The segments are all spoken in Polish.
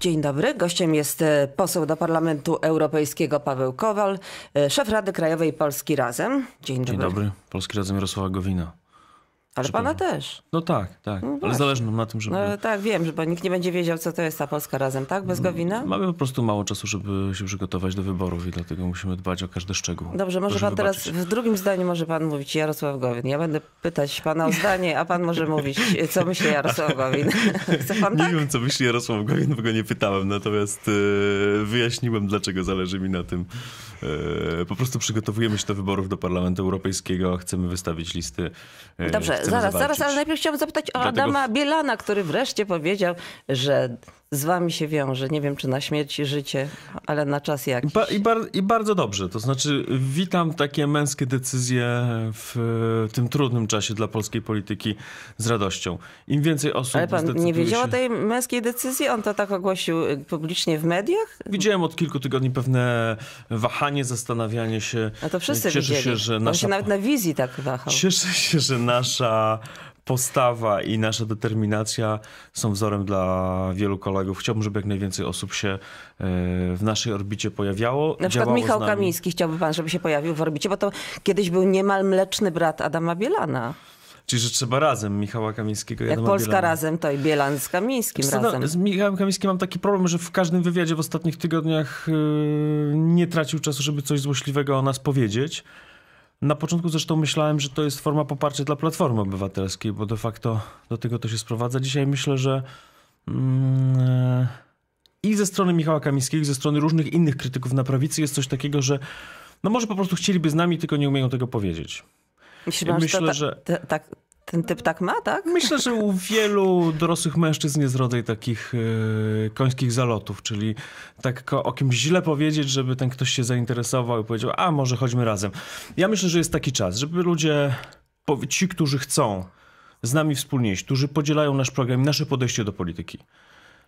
Dzień dobry. Gościem jest e, poseł do Parlamentu Europejskiego Paweł Kowal, e, szef Rady Krajowej Polski Razem. Dzień dobry. Dzień dobry. Polski Razem Jarosława Gowina. Ale pana też. No tak, tak. No ale zależy nam na tym, żeby... No tak, wiem, bo nikt nie będzie wiedział, co to jest ta Polska razem, tak? Bez Gowina? Mamy po prostu mało czasu, żeby się przygotować do wyborów i dlatego musimy dbać o każdy szczegół. Dobrze, może pan wybaczyć. teraz w drugim zdaniu może pan mówić Jarosław Gowin. Ja będę pytać pana o zdanie, a pan może mówić, co myśli Jarosław Gowin. Chce pan tak? Nie wiem, co myśli Jarosław Gowin, bo go nie pytałem, natomiast e, wyjaśniłem, dlaczego zależy mi na tym, E, po prostu przygotowujemy się do wyborów do Parlamentu Europejskiego, chcemy wystawić listy. E, Dobrze, zaraz, zaraz, ale najpierw chciałam zapytać o Dlatego... Adama Bielana, który wreszcie powiedział, że z wami się wiąże. Nie wiem, czy na śmierć i życie, ale na czas jakiś. Ba i, bar I bardzo dobrze. To znaczy, witam takie męskie decyzje w tym trudnym czasie dla polskiej polityki z radością. Im więcej osób Ale pan nie wiedział się... o tej męskiej decyzji? On to tak ogłosił y, publicznie w mediach? Widziałem od kilku tygodni pewne wahanie, zastanawianie się. A to wszyscy Cieszę widzieli. się, że nasza... On się nawet na wizji tak wahał. Cieszę się, że nasza postawa i nasza determinacja są wzorem dla wielu kolegów. Chciałbym, żeby jak najwięcej osób się e, w naszej orbicie pojawiało. Na przykład Michał Kamiński chciałby pan, żeby się pojawił w orbicie, bo to kiedyś był niemal mleczny brat Adama Bielana. Czyli, że trzeba razem Michała Kamińskiego. Jak Polska Bielana. razem, to i Bielan z Kamińskim no, razem. Z Michałem Kamińskim mam taki problem, że w każdym wywiadzie w ostatnich tygodniach yy, nie tracił czasu, żeby coś złośliwego o nas powiedzieć. Na początku zresztą myślałem, że to jest forma poparcia dla Platformy Obywatelskiej, bo de facto do tego to się sprowadza. Dzisiaj myślę, że mm, e, i ze strony Michała Kamińskiego, i ze strony różnych innych krytyków na prawicy jest coś takiego, że no może po prostu chcieliby z nami, tylko nie umieją tego powiedzieć. Myślę, myślę, że, ta, ta, ta, tak, ten typ tak ma, tak? Myślę, że u wielu dorosłych mężczyzn jest rodzaj takich yy, końskich zalotów, czyli tak o kimś źle powiedzieć, żeby ten ktoś się zainteresował i powiedział, a może chodźmy razem. Ja myślę, że jest taki czas, żeby ludzie, ci, którzy chcą z nami wspólnie iść, którzy podzielają nasz program i nasze podejście do polityki,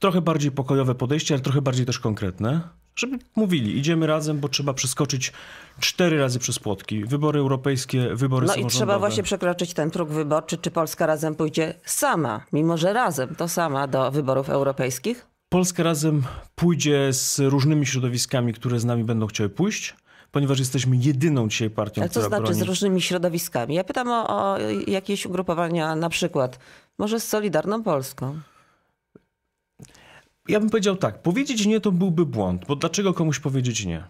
trochę bardziej pokojowe podejście, ale trochę bardziej też konkretne, żeby mówili, idziemy razem, bo trzeba przeskoczyć cztery razy przez płotki. Wybory europejskie, wybory no No i trzeba właśnie przekroczyć ten próg wyborczy, czy Polska razem pójdzie sama, mimo że razem, to sama do wyborów europejskich? Polska razem pójdzie z różnymi środowiskami, które z nami będą chciały pójść ponieważ jesteśmy jedyną dzisiaj partią, Ale co znaczy broni... z różnymi środowiskami? Ja pytam o, o, jakieś ugrupowania, na przykład może z Solidarną Polską. Ja bym powiedział tak, powiedzieć nie to byłby błąd, bo dlaczego komuś powiedzieć nie?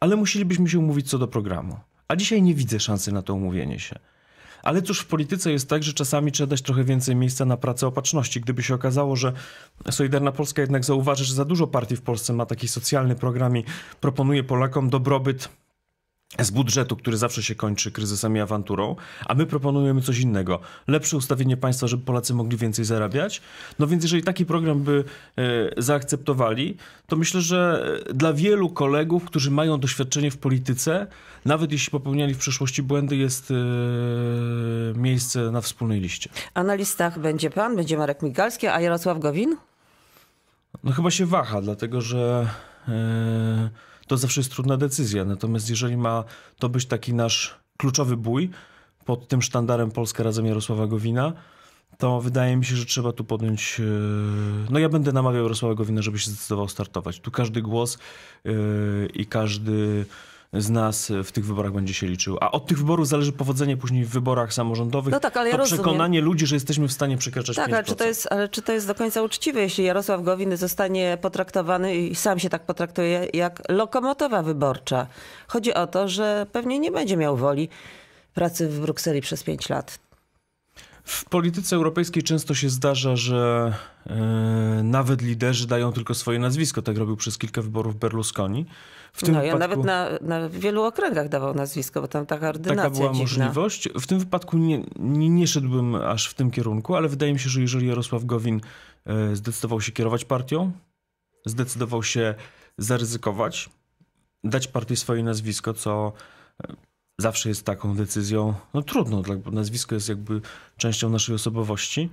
Ale musielibyśmy się umówić co do programu. A dzisiaj nie widzę szansy na to umówienie się. Ale cóż, w polityce jest tak, że czasami trzeba dać trochę więcej miejsca na pracę opatrzności. Gdyby się okazało, że Solidarna Polska jednak zauważy, że za dużo partii w Polsce ma taki socjalny program i proponuje Polakom dobrobyt z budżetu, który zawsze się kończy kryzysem i awanturą, a my proponujemy coś innego. Lepsze ustawienie państwa, żeby Polacy mogli więcej zarabiać. No więc jeżeli taki program by e, zaakceptowali, to myślę, że e, dla wielu kolegów, którzy mają doświadczenie w polityce, nawet jeśli popełniali w przeszłości błędy, jest e, miejsce na wspólnej liście. A na listach będzie pan, będzie Marek Migalski, a Jarosław Gowin? No chyba się waha, dlatego że to zawsze jest trudna decyzja. Natomiast jeżeli ma to być taki nasz kluczowy bój pod tym sztandarem Polska razem Jarosława Gowina, to wydaje mi się, że trzeba tu podjąć. E, no ja będę namawiał Jarosława Gowina, żeby się zdecydował startować. Tu każdy głos e, i każdy z nas e, w tych wyborach będzie się liczył. A od tych wyborów zależy powodzenie później w wyborach samorządowych. No tak, ale ja to rozumiem. przekonanie ludzi, że jesteśmy w stanie przekraczać tak, 5%. Ale czy, to jest, ale czy to jest do końca uczciwe, jeśli Jarosław Gowin zostanie potraktowany i sam się tak potraktuje jak lokomotowa wyborcza? Chodzi o to, że pewnie nie będzie miał woli pracy w Brukseli przez 5 lat. W polityce europejskiej często się zdarza, że yy, nawet liderzy dają tylko swoje nazwisko. Tak robił przez kilka wyborów Berlusconi. W tym no wypadku... ja nawet na, na, wielu okręgach dawał nazwisko, bo tam taka ordynacja Taka była dziwna. możliwość. W tym wypadku nie, nie, nie, szedłbym aż w tym kierunku, ale wydaje mi się, że jeżeli Jarosław Gowin yy, zdecydował się kierować partią, zdecydował się zaryzykować, dać partii swoje nazwisko, co zawsze jest taką decyzją, no trudno, nazwisko jest jakby częścią naszej osobowości.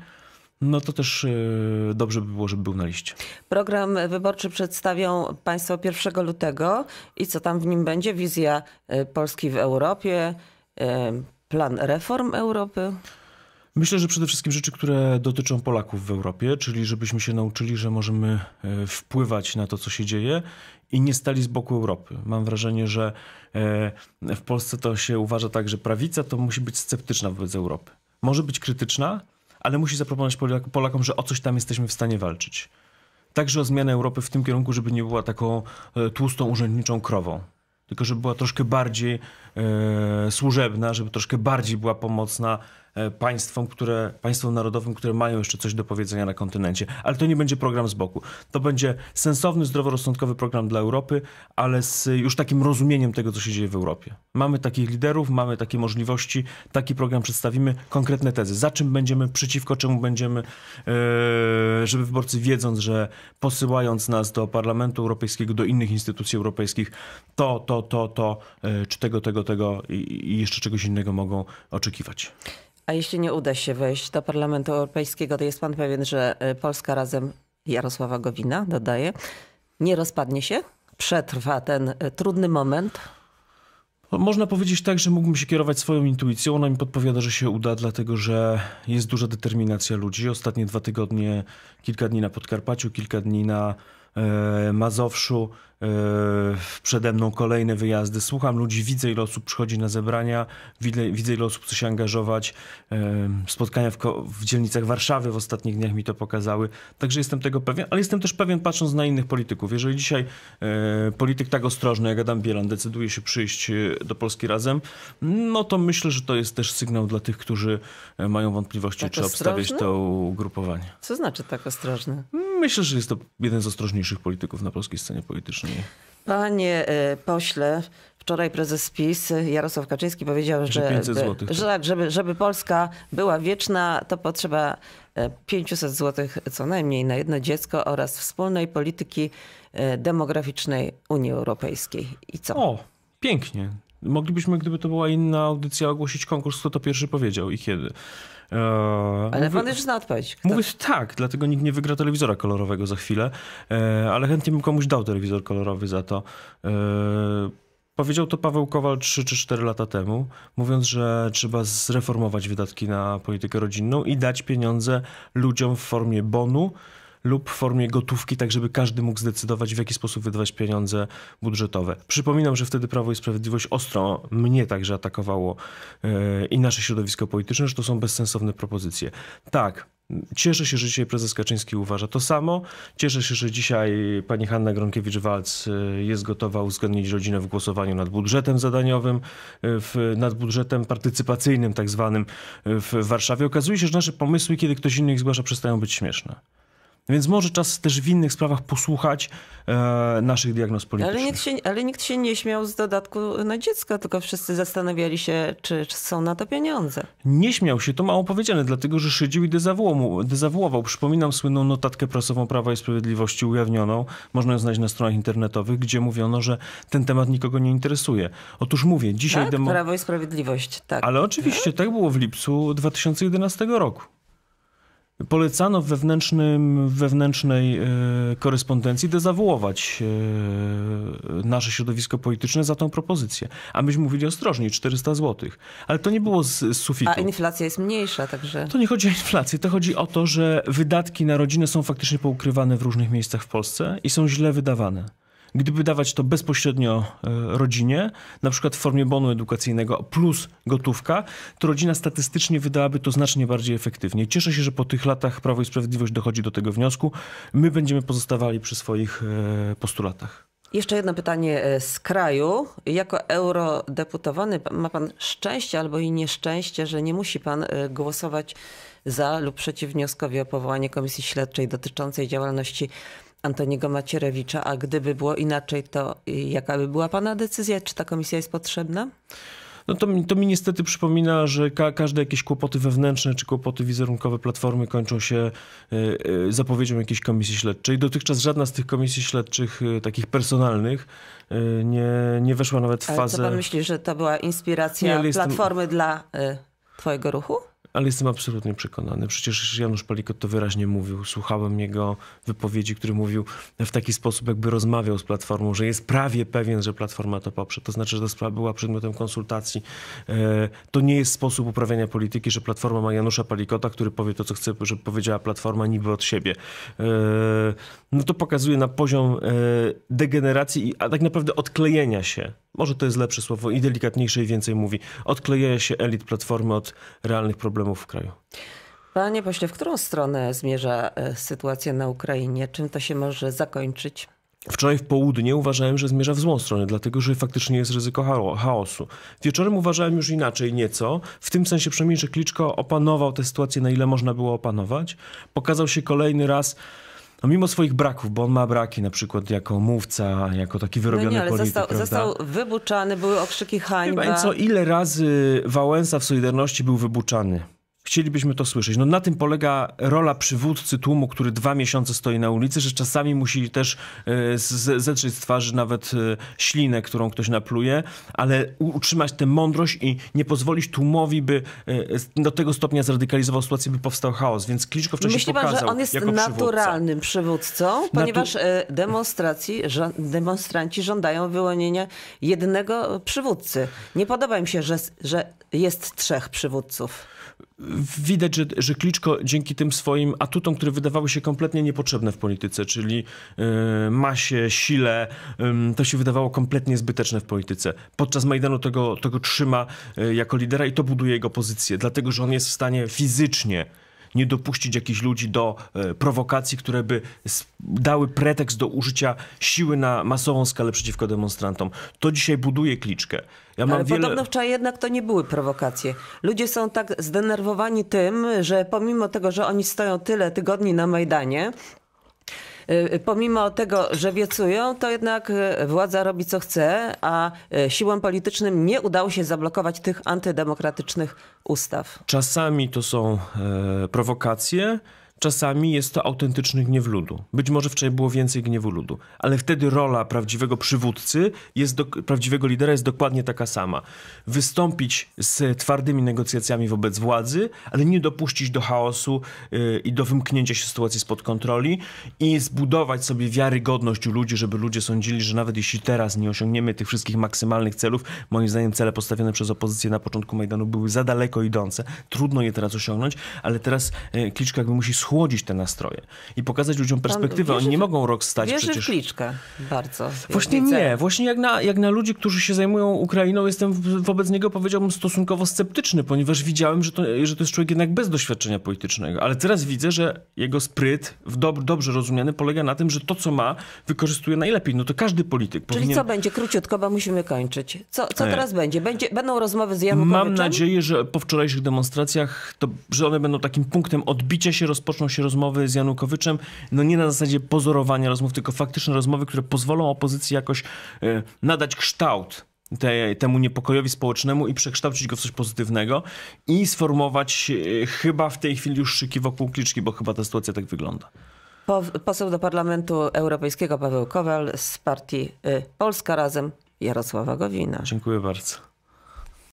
No to też e, dobrze by było, żeby był na liście. Program wyborczy przedstawią Państwo 1 lutego i co tam w nim będzie? Wizja e, Polski w Europie, e, plan reform Europy? Myślę, że przede wszystkim rzeczy, które dotyczą Polaków w Europie, czyli żebyśmy się nauczyli, że możemy e, wpływać na to, co się dzieje i nie stali z boku Europy. Mam wrażenie, że e, w Polsce to się uważa tak, że prawica to musi być sceptyczna wobec Europy. Może być krytyczna, ale musi zaproponować Polakom, że o coś tam jesteśmy w stanie walczyć. Także o zmianę Europy w tym kierunku, żeby nie była taką e, tłustą urzędniczą krową tylko żeby była troszkę bardziej e, służebna, żeby troszkę bardziej była pomocna E, państwom, które, państwom narodowym, które mają jeszcze coś do powiedzenia na kontynencie. Ale to nie będzie program z boku. To będzie sensowny, zdroworozsądkowy program dla Europy, ale z już takim rozumieniem tego, co się dzieje w Europie. Mamy takich liderów, mamy takie możliwości, taki program przedstawimy, konkretne tezy. Za czym będziemy, przeciwko czemu będziemy, e, żeby wyborcy wiedząc, że posyłając nas do Parlamentu Europejskiego, do innych instytucji europejskich, to, to, to, to, e, czy tego, tego, tego i jeszcze czegoś innego mogą oczekiwać. A jeśli nie uda się wejść do Parlamentu Europejskiego, to jest pan pewien, że e, Polska razem Jarosława Gowina, dodaje nie rozpadnie się? Przetrwa ten e, trudny moment? No, można powiedzieć tak, że mógłbym się kierować swoją intuicją. Ona mi podpowiada, że się uda, dlatego że jest duża determinacja ludzi. Ostatnie dwa tygodnie, kilka dni na Podkarpaciu, kilka dni na E, Mazowszu. E, przede mną kolejne wyjazdy. Słucham ludzi, widzę ile osób przychodzi na zebrania, widzę ile osób chce się angażować. E, spotkania w, w dzielnicach Warszawy w ostatnich dniach mi to pokazały. Także jestem tego pewien, ale jestem też pewien patrząc na innych polityków. Jeżeli dzisiaj polityk tak ostrożny jak Adam Bielan decyduje się przyjść do Polski razem, no to myślę, że to jest też sygnał dla tych, którzy mają wątpliwości, tak czy ostrożny? obstawiać to ugrupowanie. Co znaczy tak ostrożny? Hmm, Myślę, że jest to jeden z ostrożniejszych polityków na polskiej scenie politycznej. Panie e, pośle, Wczoraj prezes PiS e, Jarosław Kaczyński powiedział, że, że, tak. żeby, żeby Polska była wieczna, to potrzeba 500 e, zł co najmniej na jedno dziecko oraz wspólnej polityki demograficznej Unii Europejskiej. I co? O, pięknie. Moglibyśmy, gdyby to była inna audycja, ogłosić konkurs, kto to pierwszy powiedział i kiedy. Eee, ale pan już zna odpowiedź. Kto? tak, dlatego nikt nie wygra telewizora kolorowego za chwilę, eee, ale chętnie bym komuś dał telewizor kolorowy za to. Eee, powiedział to Paweł Kowal 3 czy 4 lata temu, mówiąc, że trzeba zreformować wydatki na politykę rodzinną i dać pieniądze ludziom w formie bonu lub w formie gotówki, tak żeby każdy mógł zdecydować, w jaki sposób wydawać pieniądze budżetowe. Przypominam, że wtedy Prawo i Sprawiedliwość ostro mnie także atakowało e, i nasze środowisko polityczne, że to są bezsensowne propozycje. Tak, Cieszę się, że dzisiaj prezes Kaczyński uważa to samo. Cieszę się, że dzisiaj pani Hanna Gronkiewicz-Walc e, jest gotowa uzgodnić rodzinę w głosowaniu nad budżetem zadaniowym, e, w, nad budżetem partycypacyjnym tak zwanym w Warszawie. Okazuje się, że nasze pomysły, kiedy ktoś inny ich zgłasza, przestają być śmieszne. Więc może czas też w innych sprawach posłuchać e, naszych diagnoz politycznych. Ale nikt, się, ale nikt się nie śmiał z dodatku na dziecko, tylko wszyscy zastanawiali się, czy, czy są na to pieniądze. Nie śmiał się, to mało powiedziane, dlatego że szydził i dezawuował. Przypominam słynną notatkę prasową Prawa i Sprawiedliwości ujawnioną, można ją znaleźć na stronach internetowych, gdzie mówiono, że ten temat nikogo nie interesuje. Otóż mówię, dzisiaj... Tak, demo... Prawo i Sprawiedliwość, tak. Ale oczywiście tak, tak było w lipcu 2011 roku polecano w wewnętrznym, wewnętrznej e, korespondencji dezawuować e, nasze środowisko polityczne za tą propozycję. A myśmy mówili ostrożnie, 400 zł. Ale to nie było z, z sufitu. A inflacja jest mniejsza, także... To nie chodzi o inflację, to chodzi o to, że wydatki na rodzinę są faktycznie poukrywane w różnych miejscach w Polsce i są źle wydawane. Gdyby dawać to bezpośrednio e, rodzinie, na przykład w formie bonu edukacyjnego plus gotówka, to rodzina statystycznie wydałaby to znacznie bardziej efektywnie. Cieszę się, że po tych latach Prawo i Sprawiedliwość dochodzi do tego wniosku. My będziemy pozostawali przy swoich e, postulatach. Jeszcze jedno pytanie e, z kraju. Jako eurodeputowany ma pan szczęście albo i nieszczęście, że nie musi pan głosować za lub przeciw wnioskowi o powołanie komisji śledczej dotyczącej działalności Antoniego Macierewicza, a gdyby było inaczej, to jaka by była Pana decyzja? Czy ta komisja jest potrzebna? No to, to mi niestety przypomina, że ka każde jakieś kłopoty wewnętrzne czy kłopoty wizerunkowe Platformy kończą się y, y, zapowiedzią jakiejś komisji śledczej. Dotychczas żadna z tych komisji śledczych, y, takich personalnych, nie, nie weszła nawet w fazę... Ale co pan myśli, że to była inspiracja nie, Platformy jestem... dla Twojego ruchu? ale jestem absolutnie przekonany. Przecież Janusz Palikot to wyraźnie mówił. Słuchałem jego wypowiedzi, który mówił w taki sposób, jakby rozmawiał z Platformą, że jest prawie pewien, że Platforma to poprze. To znaczy, że ta sprawa była przedmiotem konsultacji. E, to nie jest sposób uprawiania polityki, że Platforma ma Janusza Palikota, który powie to, co chce, żeby powiedziała Platforma niby od siebie. E, no to pokazuje na poziom e, degeneracji, a tak naprawdę odklejenia się może to jest lepsze słowo, i delikatniejsze i więcej mówi. Odkleja się elit platformy od realnych problemów w kraju. Panie pośle, w którą stronę zmierza e, sytuacja na Ukrainie? Czym to się może zakończyć? Wczoraj w południe uważałem, że zmierza w złą stronę, dlatego że faktycznie jest ryzyko chaosu. Wieczorem uważałem już inaczej nieco, w tym sensie przynajmniej, że Kliczko opanował tę sytuację na ile można było opanować. Pokazał się kolejny raz no mimo swoich braków, bo on ma braki na przykład jako mówca, jako taki no wyrobiony no nie, ale polityk, został, został wybuczany, były okrzyki hańba. Chyba co, ile razy Wałęsa w Solidarności był wybuczany? Chcielibyśmy to słyszeć. No na tym polega rola przywódcy tłumu, który dwa miesiące stoi na ulicy, że czasami musi też e, zetrzeć z twarzy nawet e, ślinę, którą ktoś napluje, ale utrzymać tę mądrość i nie pozwolić tłumowi, by e, do tego stopnia zradykalizował sytuację, by powstał chaos. Więc Kliczko wcześniej Myśli pokazał Myślę, że on jest naturalnym przywódcą, przywódcą ponieważ Natu... demonstracji, żo demonstranci żądają wyłonienia jednego przywódcy. Nie podoba im się, że, że jest trzech przywódców widać, że, że Kliczko dzięki tym swoim atutom, które wydawały się kompletnie niepotrzebne w polityce, czyli e, masie, sile, to się wydawało kompletnie zbyteczne w polityce. Podczas Majdanu tego, tego trzyma e, jako lidera i to buduje jego pozycję, dlatego że on jest w stanie fizycznie nie dopuścić jakichś ludzi do e, prowokacji, które by dały pretekst do użycia siły na masową skalę przeciwko demonstrantom. To dzisiaj buduje kliczkę. Ja Ale wiele... podobno wczoraj jednak to nie były prowokacje. Ludzie są tak zdenerwowani tym, że pomimo tego, że oni stoją tyle tygodni na Majdanie, Y, y, pomimo tego, że wiecują, to jednak y, władza robi co chce, a siłom politycznym nie udało się zablokować tych antydemokratycznych ustaw. Czasami to są e, prowokacje. Czasami jest to autentyczny gniew ludu. Być może wczoraj było więcej gniewu ludu, ale wtedy rola prawdziwego przywódcy, jest do, prawdziwego lidera jest dokładnie taka sama. Wystąpić z twardymi negocjacjami wobec władzy, ale nie dopuścić do chaosu yy, i do wymknięcia się sytuacji spod kontroli i zbudować sobie wiarygodność u ludzi, żeby ludzie sądzili, że nawet jeśli teraz nie osiągniemy tych wszystkich maksymalnych celów, moim zdaniem cele postawione przez opozycję na początku Majdanu były za daleko idące, trudno je teraz osiągnąć, ale teraz yy, jakby musi schłodzić te nastroje i pokazać ludziom perspektywę. Wierzy, Oni nie mogą rok stać wierzy przecież. w Kliczka bardzo. Właśnie widzę. nie. Właśnie jak na, jak na ludzi, którzy się zajmują Ukrainą, jestem wobec niego, powiedziałbym, stosunkowo sceptyczny, ponieważ widziałem, że to, że to jest człowiek jednak bez doświadczenia politycznego. Ale teraz widzę, że jego spryt, w dob dobrze rozumiany, polega na tym, że to, co ma, wykorzystuje najlepiej. No to każdy polityk powinien... Czyli co będzie? Króciutko, bo musimy kończyć. Co, co e. teraz będzie? będzie? Będą rozmowy z Janukowiczem? Mam nadzieję, że po wczorajszych demonstracjach, to, że one będą takim punktem odbicia się, rozpoczną toczą się rozmowy z Janukowiczem, no nie na zasadzie pozorowania rozmów, tylko faktyczne rozmowy, które pozwolą opozycji jakoś e, nadać kształt te, temu niepokojowi społecznemu i przekształcić go w coś pozytywnego i sformować e, chyba w tej chwili już szyki wokół kliczki, bo chyba ta sytuacja tak wygląda. Po, poseł do Parlamentu Europejskiego Paweł Kowal z partii y, Polska Razem Jarosława Gowina. Dziękuję bardzo.